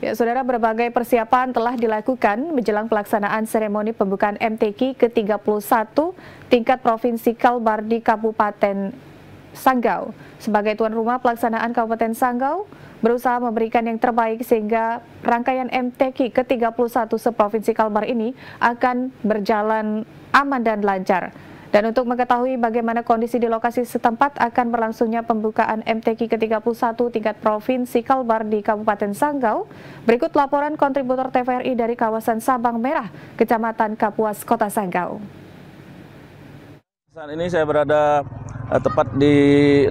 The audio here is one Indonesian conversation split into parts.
Ya, saudara, berbagai persiapan telah dilakukan menjelang pelaksanaan seremoni pembukaan MTQ ke-31 tingkat Provinsi Kalbar di Kabupaten Sanggau. Sebagai tuan rumah pelaksanaan Kabupaten Sanggau, berusaha memberikan yang terbaik sehingga rangkaian MTQ ke-31 seprovinsi Kalbar ini akan berjalan aman dan lancar. Dan untuk mengetahui bagaimana kondisi di lokasi setempat akan berlangsungnya pembukaan MTQ ke-31 tingkat Provinsi Kalbar di Kabupaten Sanggau, berikut laporan kontributor TVRI dari kawasan Sabang Merah, Kecamatan Kapuas, Kota Sanggau. Saat ini saya berada eh, tepat di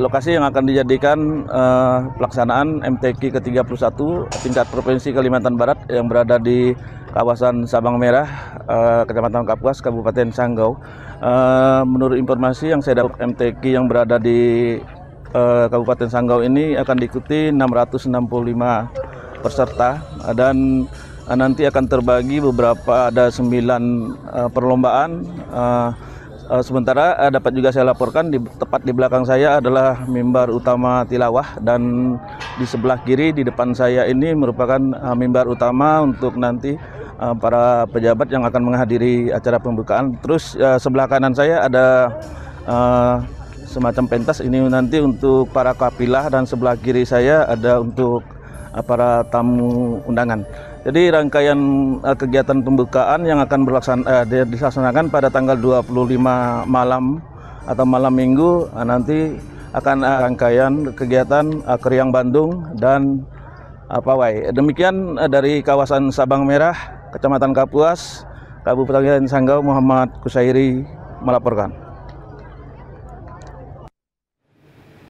lokasi yang akan dijadikan eh, pelaksanaan MTQ ke-31 tingkat Provinsi Kalimantan Barat yang berada di kawasan Sabang Merah, uh, Kecamatan Kapuas, Kabupaten Sanggau. Uh, menurut informasi yang saya dapat MTQ yang berada di uh, Kabupaten Sanggau ini akan diikuti 665 peserta dan uh, nanti akan terbagi beberapa ada 9 uh, perlombaan. Uh, sementara uh, dapat juga saya laporkan di tepat di belakang saya adalah mimbar utama tilawah dan di sebelah kiri di depan saya ini merupakan mimbar utama untuk nanti Eh, para pejabat yang akan menghadiri acara pembukaan. Terus uh, sebelah kanan saya ada uh, semacam pentas ini nanti untuk para kapilah dan sebelah kiri saya ada untuk uh, para tamu undangan. Jadi rangkaian uh, kegiatan pembukaan yang akan berlaksan uh, dilaksanakan pada tanggal 25 malam atau malam Minggu uh, nanti akan uh, rangkaian kegiatan uh, Keriang Bandung dan uh, Pawai. Demikian uh, dari kawasan Sabang Merah Kecamatan Kapuas, Kabupaten Sanggau Muhammad Kusairi melaporkan.